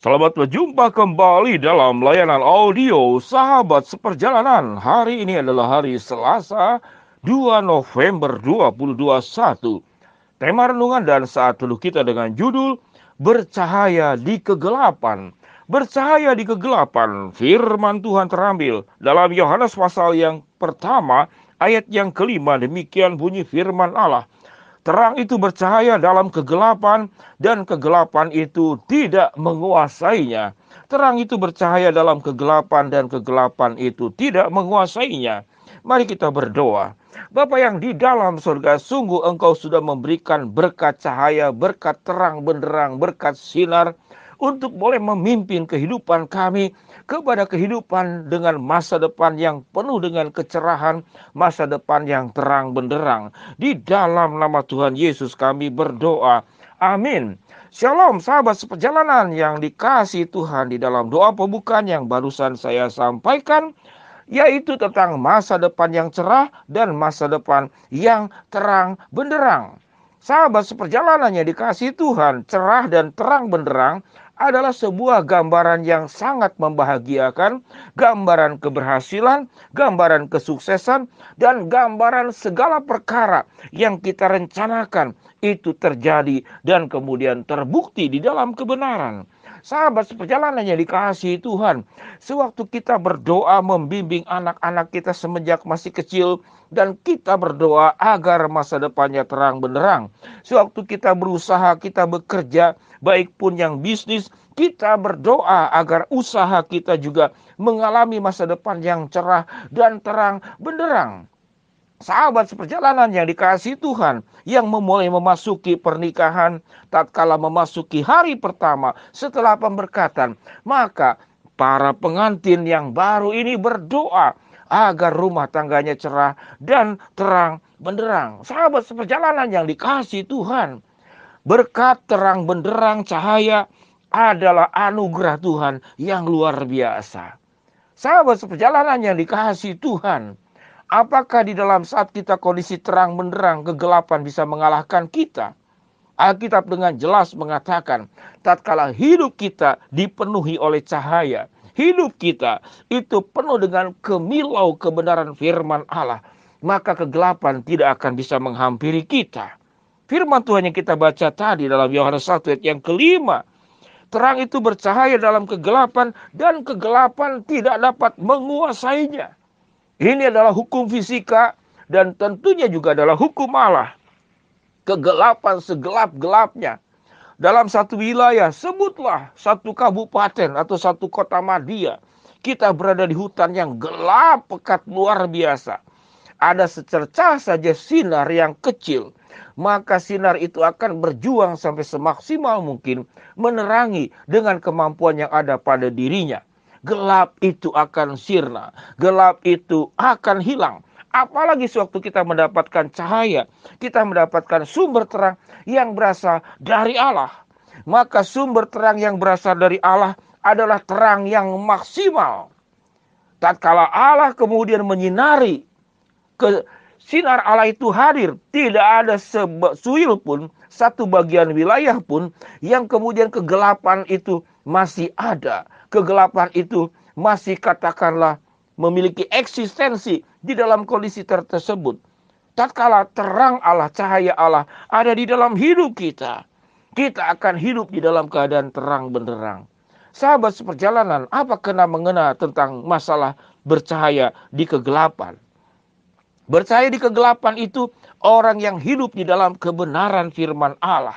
Selamat berjumpa kembali dalam layanan audio Sahabat Seperjalanan. Hari ini adalah hari Selasa, 2 November 2021. Tema renungan dan saat teluh kita dengan judul Bercahaya di Kegelapan. Bercahaya di kegelapan, firman Tuhan terambil dalam Yohanes pasal yang pertama ayat yang kelima demikian bunyi firman Allah. Terang itu bercahaya dalam kegelapan, dan kegelapan itu tidak menguasainya. Terang itu bercahaya dalam kegelapan, dan kegelapan itu tidak menguasainya. Mari kita berdoa. Bapa yang di dalam surga, sungguh Engkau sudah memberikan berkat cahaya, berkat terang benderang, berkat sinar, untuk boleh memimpin kehidupan kami kepada kehidupan dengan masa depan yang penuh dengan kecerahan, masa depan yang terang benderang. Di dalam nama Tuhan Yesus kami berdoa. Amin. Shalom sahabat seperjalanan yang dikasih Tuhan di dalam doa pembukaan yang barusan saya sampaikan yaitu tentang masa depan yang cerah dan masa depan yang terang benderang. Sahabat seperjalanannya dikasih Tuhan, cerah dan terang benderang adalah sebuah gambaran yang sangat membahagiakan, gambaran keberhasilan, gambaran kesuksesan, dan gambaran segala perkara yang kita rencanakan itu terjadi dan kemudian terbukti di dalam kebenaran. Sahabat seperjalanan yang dikasihi Tuhan, sewaktu kita berdoa membimbing anak-anak kita semenjak masih kecil dan kita berdoa agar masa depannya terang benderang. Sewaktu kita berusaha, kita bekerja, baik pun yang bisnis, kita berdoa agar usaha kita juga mengalami masa depan yang cerah dan terang benderang sahabat seperjalanan yang dikasih Tuhan yang memulai memasuki pernikahan tatkala memasuki hari pertama setelah pemberkatan maka para pengantin yang baru ini berdoa agar rumah tangganya cerah dan terang benderang sahabat seperjalanan yang dikasih Tuhan berkat terang benderang cahaya adalah anugerah Tuhan yang luar biasa sahabat seperjalanan yang dikasih Tuhan Apakah di dalam saat kita kondisi terang benderang kegelapan bisa mengalahkan kita? Alkitab dengan jelas mengatakan, tatkala hidup kita dipenuhi oleh cahaya, hidup kita itu penuh dengan kemilau kebenaran firman Allah, maka kegelapan tidak akan bisa menghampiri kita. Firman Tuhan yang kita baca tadi dalam Yohanes 1 ayat yang kelima, terang itu bercahaya dalam kegelapan dan kegelapan tidak dapat menguasainya. Ini adalah hukum fisika dan tentunya juga adalah hukum Allah. Kegelapan segelap-gelapnya. Dalam satu wilayah, sebutlah satu kabupaten atau satu kota Madia. Kita berada di hutan yang gelap pekat luar biasa. Ada secercah saja sinar yang kecil. Maka sinar itu akan berjuang sampai semaksimal mungkin menerangi dengan kemampuan yang ada pada dirinya gelap itu akan sirna, gelap itu akan hilang. Apalagi sewaktu kita mendapatkan cahaya, kita mendapatkan sumber terang yang berasal dari Allah. Maka sumber terang yang berasal dari Allah adalah terang yang maksimal. Tatkala Allah kemudian menyinari ke sinar Allah itu hadir, tidak ada suil pun, satu bagian wilayah pun yang kemudian kegelapan itu masih ada kegelapan itu masih katakanlah memiliki eksistensi di dalam kondisi tersebut. Tatkala terang Allah, cahaya Allah ada di dalam hidup kita, kita akan hidup di dalam keadaan terang benderang. Sahabat seperjalanan, apa kena mengena tentang masalah bercahaya di kegelapan? Bercahaya di kegelapan itu orang yang hidup di dalam kebenaran firman Allah.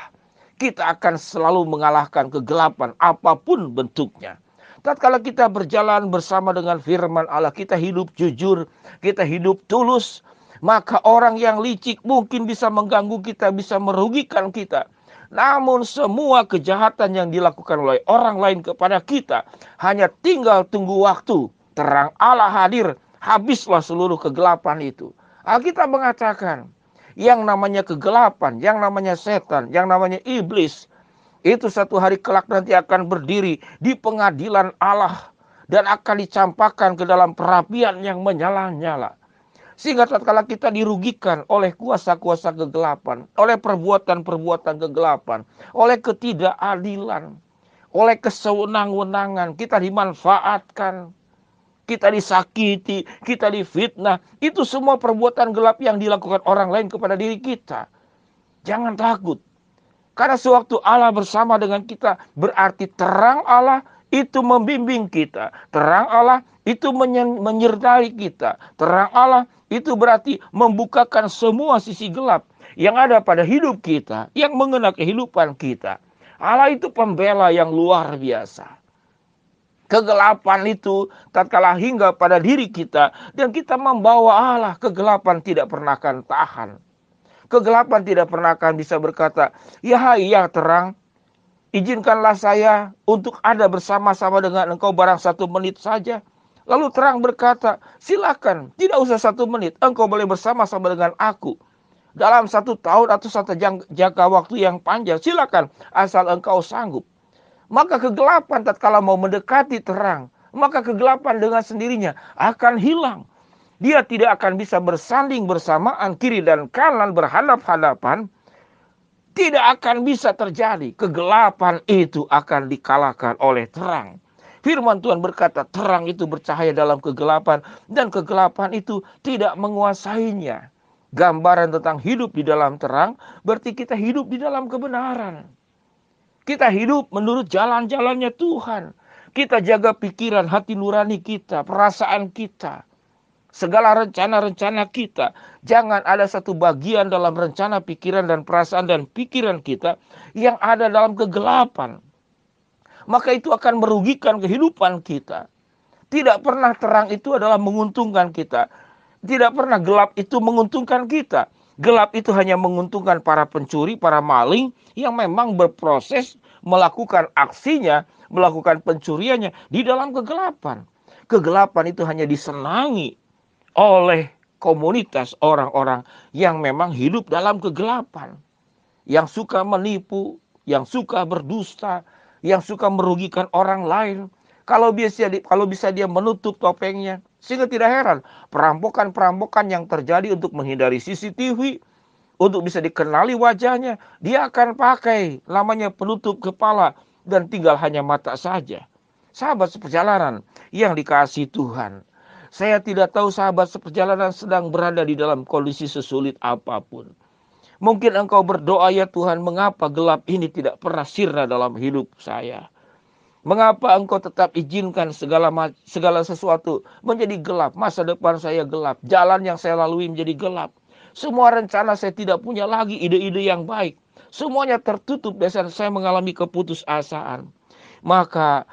Kita akan selalu mengalahkan kegelapan apapun bentuknya. Tatkala kita berjalan bersama dengan firman Allah, kita hidup jujur, kita hidup tulus, maka orang yang licik mungkin bisa mengganggu kita, bisa merugikan kita. Namun semua kejahatan yang dilakukan oleh orang lain kepada kita hanya tinggal tunggu waktu. Terang Allah hadir, habislah seluruh kegelapan itu. Alkitab mengatakan, yang namanya kegelapan, yang namanya setan, yang namanya iblis, itu satu hari kelak nanti akan berdiri di pengadilan Allah dan akan dicampakkan ke dalam perapian yang menyala-nyala. Sehingga tatkala kita dirugikan oleh kuasa-kuasa kegelapan, oleh perbuatan-perbuatan kegelapan, oleh ketidakadilan, oleh kesewenang-wenangan, kita dimanfaatkan, kita disakiti, kita difitnah. Itu semua perbuatan gelap yang dilakukan orang lain kepada diri kita. Jangan takut, karena sewaktu Allah bersama dengan kita berarti terang Allah itu membimbing kita. Terang Allah itu menyertai kita. Terang Allah itu berarti membukakan semua sisi gelap yang ada pada hidup kita, yang mengenal kehidupan kita. Allah itu pembela yang luar biasa. Kegelapan itu tatkala hingga pada diri kita dan kita membawa Allah kegelapan tidak pernah akan tahan. Kegelapan tidak pernah akan bisa berkata, "Ya hai, yang terang." Izinkanlah saya untuk ada bersama-sama dengan engkau barang satu menit saja. Lalu terang berkata, silakan, tidak usah satu menit, engkau boleh bersama-sama dengan aku. Dalam satu tahun atau satu jangka waktu yang panjang, silakan, asal engkau sanggup. Maka kegelapan tatkala mau mendekati terang, maka kegelapan dengan sendirinya akan hilang dia tidak akan bisa bersanding bersamaan kiri dan kanan berhalap hadapan tidak akan bisa terjadi. Kegelapan itu akan dikalahkan oleh terang. Firman Tuhan berkata, terang itu bercahaya dalam kegelapan dan kegelapan itu tidak menguasainya. Gambaran tentang hidup di dalam terang berarti kita hidup di dalam kebenaran. Kita hidup menurut jalan-jalannya Tuhan. Kita jaga pikiran, hati nurani kita, perasaan kita segala rencana-rencana kita. Jangan ada satu bagian dalam rencana pikiran dan perasaan dan pikiran kita yang ada dalam kegelapan. Maka itu akan merugikan kehidupan kita. Tidak pernah terang itu adalah menguntungkan kita. Tidak pernah gelap itu menguntungkan kita. Gelap itu hanya menguntungkan para pencuri, para maling yang memang berproses melakukan aksinya, melakukan pencuriannya di dalam kegelapan. Kegelapan itu hanya disenangi oleh komunitas orang-orang yang memang hidup dalam kegelapan, yang suka menipu, yang suka berdusta, yang suka merugikan orang lain. Kalau bisa kalau bisa dia menutup topengnya, sehingga tidak heran perampokan-perampokan yang terjadi untuk menghindari CCTV, untuk bisa dikenali wajahnya, dia akan pakai lamanya penutup kepala dan tinggal hanya mata saja. Sahabat seperjalanan yang dikasih Tuhan, saya tidak tahu sahabat seperjalanan sedang berada di dalam kondisi sesulit apapun. Mungkin engkau berdoa ya Tuhan, mengapa gelap ini tidak pernah sirna dalam hidup saya? Mengapa engkau tetap izinkan segala segala sesuatu menjadi gelap? Masa depan saya gelap, jalan yang saya lalui menjadi gelap. Semua rencana saya tidak punya lagi ide-ide yang baik. Semuanya tertutup dan saya mengalami keputusasaan. Maka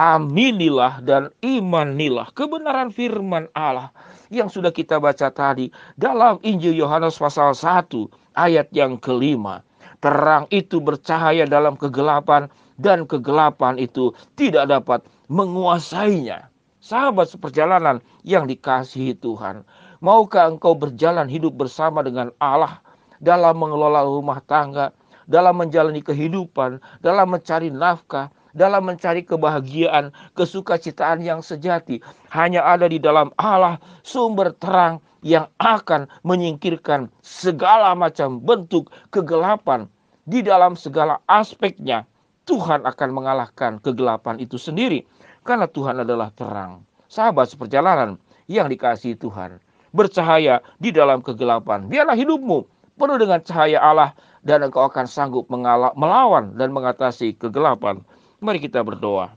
aminilah dan imanilah kebenaran firman Allah yang sudah kita baca tadi dalam Injil Yohanes pasal 1 ayat yang kelima. Terang itu bercahaya dalam kegelapan dan kegelapan itu tidak dapat menguasainya. Sahabat seperjalanan yang dikasihi Tuhan, maukah engkau berjalan hidup bersama dengan Allah dalam mengelola rumah tangga, dalam menjalani kehidupan, dalam mencari nafkah, dalam mencari kebahagiaan, kesukacitaan yang sejati hanya ada di dalam Allah sumber terang yang akan menyingkirkan segala macam bentuk kegelapan di dalam segala aspeknya. Tuhan akan mengalahkan kegelapan itu sendiri karena Tuhan adalah terang. Sahabat seperjalanan yang dikasihi Tuhan, bercahaya di dalam kegelapan. Biarlah hidupmu penuh dengan cahaya Allah dan engkau akan sanggup melawan dan mengatasi kegelapan. Mari kita berdoa.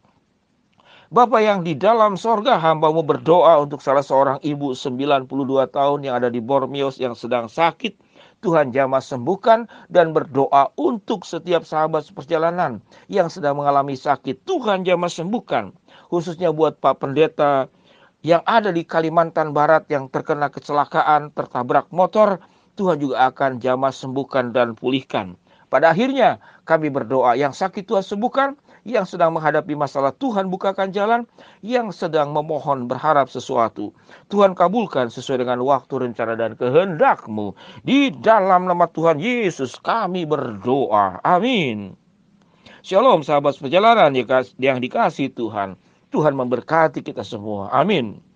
Bapak yang di dalam sorga hambamu berdoa untuk salah seorang ibu 92 tahun yang ada di Bormios yang sedang sakit. Tuhan jamah sembuhkan dan berdoa untuk setiap sahabat seperjalanan yang sedang mengalami sakit. Tuhan jamah sembuhkan khususnya buat Pak Pendeta yang ada di Kalimantan Barat yang terkena kecelakaan tertabrak motor. Tuhan juga akan jamah sembuhkan dan pulihkan. Pada akhirnya kami berdoa yang sakit Tuhan sembuhkan, yang sedang menghadapi masalah Tuhan bukakan jalan, yang sedang memohon berharap sesuatu. Tuhan kabulkan sesuai dengan waktu, rencana, dan kehendakmu. Di dalam nama Tuhan Yesus kami berdoa. Amin. Shalom sahabat perjalanan yang dikasih Tuhan. Tuhan memberkati kita semua. Amin.